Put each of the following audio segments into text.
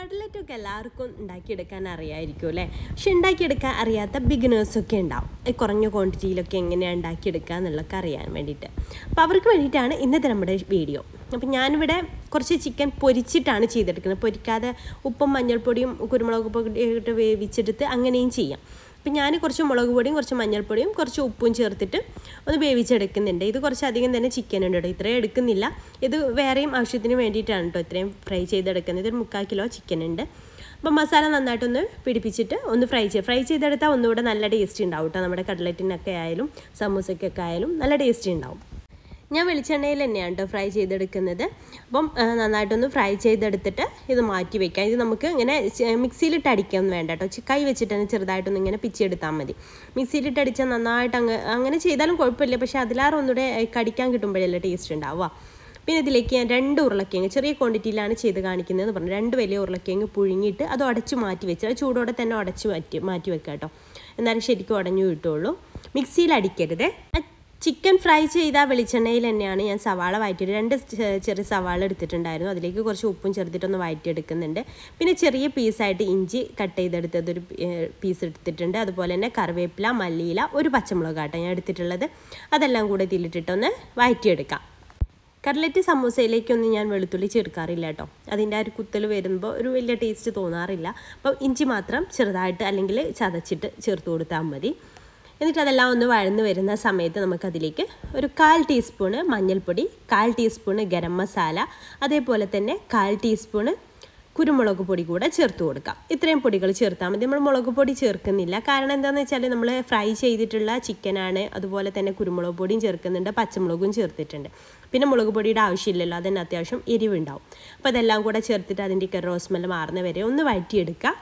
ഒക്കെ എല്ലാവർക്കും ഉണ്ടാക്കിയെടുക്കാൻ അറിയാമായിരിക്കും അല്ലേ പക്ഷെ ഉണ്ടാക്കിയെടുക്കാൻ അറിയാത്ത ബിഗിനേഴ്സൊക്കെ ഉണ്ടാവും ഈ കുറഞ്ഞ ക്വാണ്ടിറ്റിയിലൊക്കെ എങ്ങനെയാണ് ഉണ്ടാക്കിയെടുക്കുക എന്നുള്ളതൊക്കെ അറിയാൻ വേണ്ടിയിട്ട് അപ്പോൾ അവർക്ക് വേണ്ടിയിട്ടാണ് ഇന്നത്തെ നമ്മുടെ വീഡിയോ അപ്പോൾ ഞാനിവിടെ കുറച്ച് ചിക്കൻ പൊരിച്ചിട്ടാണ് ചെയ്തെടുക്കുന്നത് പൊരിക്കാതെ ഉപ്പും മഞ്ഞൾപ്പൊടിയും കുരുമുളക് പൊടി ഇട്ട് വേവിച്ചെടുത്ത് അങ്ങനെയും ചെയ്യാം ഇപ്പം ഞാൻ കുറച്ച് മുളക് പൊടിയും കുറച്ച് മഞ്ഞൾപ്പൊടിയും കുറച്ച് ഉപ്പും ചേർത്തിട്ട് ഒന്ന് വേവിച്ചെടുക്കുന്നുണ്ട് ഇത് കുറച്ചധികം തന്നെ ചിക്കൻ ഉണ്ട് കേട്ടോ ഇത്രയും എടുക്കുന്നില്ല ഇത് വേറെയും ആവശ്യത്തിന് വേണ്ടിയിട്ടാണ് കേട്ടോ ഇത്രയും ഫ്രൈ ചെയ്തെടുക്കുന്നത് ഇതൊരു മുക്കാൽ കിലോ ചിക്കൻ ഉണ്ട് അപ്പം മസാല നന്നായിട്ടൊന്ന് പിടിപ്പിച്ചിട്ട് ഒന്ന് ഫ്രൈ ചെയ്യുക ഫ്രൈ ചെയ്തെടുത്താൽ ഒന്നുകൂടെ നല്ല ടേസ്റ്റ് ഉണ്ടാവും കേട്ടോ നമ്മുടെ കട്ട്ലറ്റിനൊക്കെ ആയാലും സമൂസയ്ക്കൊക്കെ ആയാലും നല്ല ടേസ്റ്റ് ഉണ്ടാവും ഞാൻ വെളിച്ചെണ്ണയിൽ തന്നെയാണ് കേട്ടോ ഫ്രൈ ചെയ്തെടുക്കുന്നത് അപ്പം നന്നായിട്ടൊന്ന് ഫ്രൈ ചെയ്തെടുത്തിട്ട് ഇത് മാറ്റി വെക്കാം ഇത് നമുക്ക് ഇങ്ങനെ മിക്സിയിലിട്ട് അടിക്കൊന്നും വേണ്ട കേട്ടോ കൈ വെച്ചിട്ട് തന്നെ ചെറുതായിട്ടൊന്ന് ഇങ്ങനെ പിച്ചെടുത്താൽ മതി മിക്സിയിലിട്ട് അടിച്ചാൽ നന്നായിട്ട് അങ്ങ് അങ്ങനെ ചെയ്താലും കുഴപ്പമില്ല പക്ഷേ അതിലാറ് ഒന്നുകൂടെ കടിക്കാൻ കിട്ടുമ്പോഴല്ലേ ടേസ്റ്റ് ഉണ്ടാവുക പിന്നെ ഇതിലേക്ക് ഞാൻ രണ്ട് ഉരുളക്കിഴങ്ങ് ചെറിയ ക്വാണ്ടിറ്റിയിലാണ് ചെയ്ത് എന്ന് പറഞ്ഞു രണ്ട് വലിയ ഉരുളക്കിഴങ്ങ് പുഴുങ്ങിയിട്ട് അത് ഉടച്ച് മാറ്റി വെച്ച് അത് ചൂടോടെ തന്നെ ഉടച്ച് മാറ്റി മാറ്റി വെക്കാം കേട്ടോ എന്നാലും ശരിക്കും ഉടഞ്ഞു കിട്ടുള്ളൂ മിക്സിയിൽ അടിക്കരുത് ചിക്കൻ ഫ്രൈ ചെയ്ത വെളിച്ചെണ്ണയിൽ തന്നെയാണ് ഞാൻ സവാള വഴറ്റിയിട്ട് രണ്ട് ചെറിയ സവാള എടുത്തിട്ടുണ്ടായിരുന്നു അതിലേക്ക് കുറച്ച് ഉപ്പും ചേർത്തിട്ടൊന്ന് വഴറ്റിയെടുക്കുന്നുണ്ട് പിന്നെ ചെറിയ പീസായിട്ട് ഇഞ്ചി കട്ട് ചെയ്തെടുത്തതൊരു ഒരു പീസ് എടുത്തിട്ടുണ്ട് അതുപോലെ തന്നെ കറിവേപ്പില മല്ലിയില ഒരു പച്ചമുളക് ആട്ടോ ഞാൻ എടുത്തിട്ടുള്ളത് അതെല്ലാം കൂടെ തീലിട്ടിട്ടൊന്ന് വഴറ്റിയെടുക്കാം കട്ലറ്റ് സമൂസയിലേക്കൊന്നും ഞാൻ വെളുത്തുള്ളി ചേർക്കാറില്ല കേട്ടോ അതിൻ്റെ ആ ഒരു കുത്തൽ വരുമ്പോൾ ഒരു വലിയ ടേസ്റ്റ് തോന്നാറില്ല അപ്പോൾ ഇഞ്ചി മാത്രം ചെറുതായിട്ട് അല്ലെങ്കിൽ ചതച്ചിട്ട് ചേർത്ത് കൊടുത്താൽ മതി എന്നിട്ട് അതെല്ലാം ഒന്ന് വഴന്ന് വരുന്ന സമയത്ത് നമുക്കതിലേക്ക് ഒരു കാൽ ടീസ്പൂണ് മഞ്ഞൾപ്പൊടി കാൽ ടീസ്പൂണ് ഗരം മസാല അതേപോലെ തന്നെ കാൽ ടീസ്പൂണ് കുരുമുളക് പൊടി കൂടെ ചേർത്ത് കൊടുക്കാം ഇത്രയും പൊടികൾ ചേർത്താൽ മതി നമ്മൾ മുളക് പൊടി ചേർക്കുന്നില്ല കാരണം എന്താണെന്ന് വെച്ചാൽ നമ്മൾ ഫ്രൈ ചെയ്തിട്ടുള്ള ചിക്കനാണ് അതുപോലെ തന്നെ കുരുമുളക് പൊടിയും ചേർക്കുന്നുണ്ട് പച്ചമുളകും ചേർത്തിട്ടുണ്ട് പിന്നെ മുളക് പൊടിയുടെ ആവശ്യമില്ലല്ലോ അതിന് അത്യാവശ്യം എരിവുണ്ടാവും അപ്പോൾ അതെല്ലാം കൂടെ ചേർത്തിട്ട് അതിൻ്റെ റോസ്മെല് മാറുന്ന വരെ ഒന്ന് വഴറ്റിയെടുക്കുക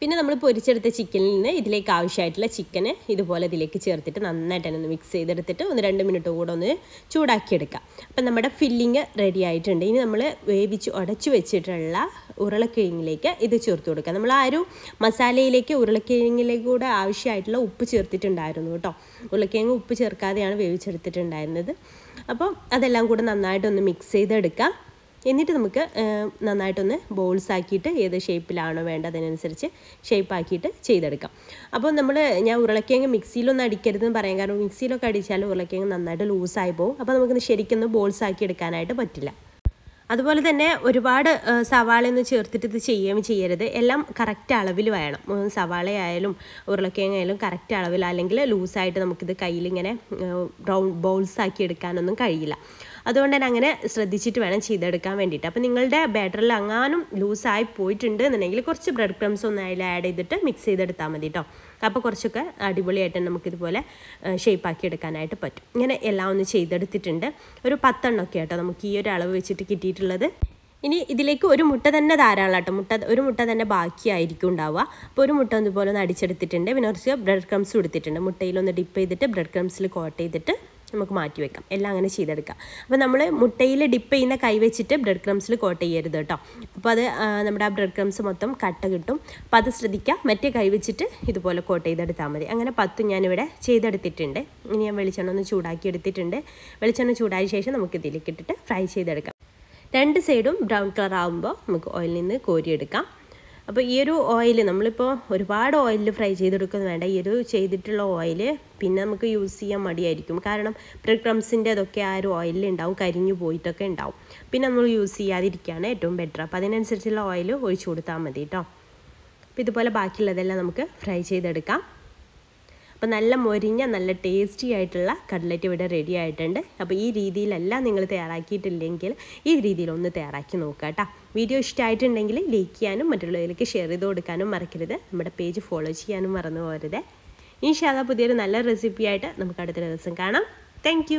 പിന്നെ നമ്മൾ പൊരിച്ചെടുത്ത ചിക്കനിൽ നിന്ന് ഇതിലേക്ക് ആവശ്യമായിട്ടുള്ള ചിക്കന് ഇതുപോലെ ഇതിലേക്ക് ചേർത്തിട്ട് നന്നായിട്ട് തന്നെ ഒന്ന് മിക്സ് ചെയ്തെടുത്തിട്ട് ഒന്ന് രണ്ട് മിനിറ്റ് കൂടെ ഒന്ന് ചൂടാക്കിയെടുക്കാം അപ്പം നമ്മുടെ ഫില്ലിങ് റെഡി ആയിട്ടുണ്ട് ഇനി നമ്മൾ വേവിച്ച് ഉടച്ചു വെച്ചിട്ടുള്ള ഉരുളക്കിഴങ്ങിലേക്ക് ഇത് ചേർത്ത് കൊടുക്കുക നമ്മൾ ആ ഒരു മസാലയിലേക്ക് ഉരുളക്കിഴങ്ങിലേക്ക് കൂടെ ആവശ്യമായിട്ടുള്ള ഉപ്പ് ചേർത്തിട്ടുണ്ടായിരുന്നു കേട്ടോ ഉരുളക്കിഴങ്ങ് ഉപ്പ് ചേർക്കാതെയാണ് വേവിച്ചെടുത്തിട്ടുണ്ടായിരുന്നത് അപ്പോൾ അതെല്ലാം കൂടെ നന്നായിട്ടൊന്ന് മിക്സ് ചെയ്തെടുക്കുക എന്നിട്ട് നമുക്ക് നന്നായിട്ടൊന്ന് ബോൾസ് ആക്കിയിട്ട് ഏത് ഷേപ്പിലാണോ വേണ്ടത് അതിനനുസരിച്ച് ഷേപ്പാക്കിയിട്ട് ചെയ്തെടുക്കാം അപ്പോൾ നമ്മൾ ഞാൻ ഉരുളക്കിഴങ്ങ് മിക്സിയിലൊന്നും അടിക്കരുതെന്ന് പറയാം കാരണം മിക്സിയിലൊക്കെ അടിച്ചാൽ ഉരുളക്കിഴങ്ങ് നന്നായിട്ട് ലൂസായി പോകും അപ്പോൾ നമുക്കിന്ന് ശരിക്കൊന്ന് ബോൾസ് ആക്കി എടുക്കാനായിട്ട് പറ്റില്ല അതുപോലെ തന്നെ ഒരുപാട് സവാളയൊന്നും ചേർത്തിട്ട് ഇത് ചെയ്യുകയും ചെയ്യരുത് എല്ലാം കറക്റ്റ് അളവിൽ വേണം സവാളയായാലും ഉരുളക്കിഴങ്ങായാലും കറക്റ്റ് അളവിൽ അല്ലെങ്കിൽ ലൂസായിട്ട് നമുക്കിത് കയ്യിലിങ്ങനെ ബ്രൗൺ ബൗൾസ് ആക്കി എടുക്കാനൊന്നും കഴിയില്ല അതുകൊണ്ട് തന്നെ അങ്ങനെ ശ്രദ്ധിച്ചിട്ട് വേണം ചെയ്തെടുക്കാൻ വേണ്ടിയിട്ട് അപ്പോൾ നിങ്ങളുടെ ബാറ്ററിൽ അങ്ങാനും ലൂസായി പോയിട്ടുണ്ട് എന്നുണ്ടെങ്കിൽ കുറച്ച് ബ്രെഡ് ക്രംസ് ഒന്നും അതിൽ ആഡ് ചെയ്തിട്ട് മിക്സ് ചെയ്തെടുത്താൽ മതി കേട്ടോ അപ്പോൾ കുറച്ചൊക്കെ അടിപൊളിയായിട്ട് നമുക്കിതുപോലെ ഷേപ്പാക്കി എടുക്കാനായിട്ട് പറ്റും ഇങ്ങനെ എല്ലാം ഒന്ന് ചെയ്തെടുത്തിട്ടുണ്ട് ഒരു പത്തെണ്ണമൊക്കെ കേട്ടോ നമുക്ക് ഈ ഒരു അളവ് വെച്ചിട്ട് കിട്ടിയിട്ട് എടുത്തിട്ടുള്ളത് ഇനി ഇതിലേക്ക് ഒരു മുട്ട തന്നെ ധാരാളം കേട്ടോ മുട്ട ഒരു മുട്ട തന്നെ ബാക്കിയായിരിക്കും ഉണ്ടാവുക അപ്പോൾ ഒരു മുട്ട ഇതുപോലെ ഒന്ന് അടിച്ചെടുത്തിട്ടുണ്ട് പിന്നെ കുറച്ച് ബ്രെഡ് ക്രംസ് കൊടുത്തിട്ടുണ്ട് മുട്ടയിലൊന്ന് ഡിപ്പ് ചെയ്തിട്ട് ബ്രെഡ് ക്രംസിൽ കോട്ട് ചെയ്തിട്ട് നമുക്ക് മാറ്റി വെക്കാം എല്ലാം അങ്ങനെ ചെയ്തെടുക്കാം അപ്പോൾ നമ്മൾ മുട്ടയിൽ ഡിപ്പ് ചെയ്യുന്ന കൈ വെച്ചിട്ട് ബ്രെഡ് ക്രംസിൽ കോട്ട് ചെയ്യരുത് കേട്ടോ അപ്പോൾ അത് നമ്മുടെ ആ ബ്രെഡ് ക്രംസ് മൊത്തം കട്ട കിട്ടും അപ്പോൾ അത് ശ്രദ്ധിക്കാം മറ്റേ കൈ വെച്ചിട്ട് ഇതുപോലെ കോട്ട് ചെയ്തെടുത്താൽ മതി അങ്ങനെ പത്തും ഞാനിവിടെ ചെയ്തെടുത്തിട്ടുണ്ട് ഇനി ഞാൻ വെളിച്ചെണ്ണ ഒന്ന് ചൂടാക്കി എടുത്തിട്ടുണ്ട് വെളിച്ചെണ്ണ ചൂടായ ശേഷം നമുക്ക് ഇതിലേക്ക് ഇട്ടിട്ട് ഫ്രൈ ചെയ്തെടുക്കാം രണ്ട് സൈഡും ബ്രൗൺ കളർ ആകുമ്പോൾ നമുക്ക് ഓയിലിൽ നിന്ന് കോരിയെടുക്കാം അപ്പോൾ ഈ ഒരു ഓയിൽ നമ്മളിപ്പോൾ ഒരുപാട് ഓയിലിൽ ഫ്രൈ ചെയ്തെടുക്കുന്നത് വേണ്ട ഈ ഒരു ചെയ്തിട്ടുള്ള ഓയിൽ പിന്നെ നമുക്ക് യൂസ് ചെയ്യാൻ മടിയായിരിക്കും കാരണം ബ്രെഡ് അതൊക്കെ ആ ഒരു ഓയിലിൽ ഉണ്ടാവും കരിഞ്ഞു പോയിട്ടൊക്കെ ഉണ്ടാവും പിന്നെ നമ്മൾ യൂസ് ചെയ്യാതിരിക്കുകയാണ് ഏറ്റവും ബെറ്റർ അപ്പോൾ അതിനനുസരിച്ചുള്ള ഓയിൽ ഒഴിച്ചു കൊടുത്താൽ മതി കേട്ടോ അപ്പോൾ ഇതുപോലെ ബാക്കിയുള്ളതെല്ലാം നമുക്ക് ഫ്രൈ ചെയ്തെടുക്കാം അപ്പോൾ നല്ല മൊരിഞ്ഞ നല്ല ടേസ്റ്റി ആയിട്ടുള്ള കട്ലറ്റ് ഇവിടെ റെഡി ആയിട്ടുണ്ട് അപ്പോൾ ഈ രീതിയിലല്ല നിങ്ങൾ തയ്യാറാക്കിയിട്ടില്ലെങ്കിൽ ഈ രീതിയിൽ ഒന്ന് തയ്യാറാക്കി നോക്കുക കേട്ടോ വീഡിയോ ഇഷ്ടമായിട്ടുണ്ടെങ്കിൽ ലൈക്ക് ചെയ്യാനും മറ്റുള്ളവരിലേക്ക് ഷെയർ ചെയ്ത് കൊടുക്കാനും മറക്കരുത് നമ്മുടെ പേജ് ഫോളോ ചെയ്യാനും മറന്നു ഇനി ഇൻഷാല്ല പുതിയൊരു നല്ല റെസിപ്പിയായിട്ട് നമുക്ക് അടുത്ത ദിവസം കാണാം താങ്ക്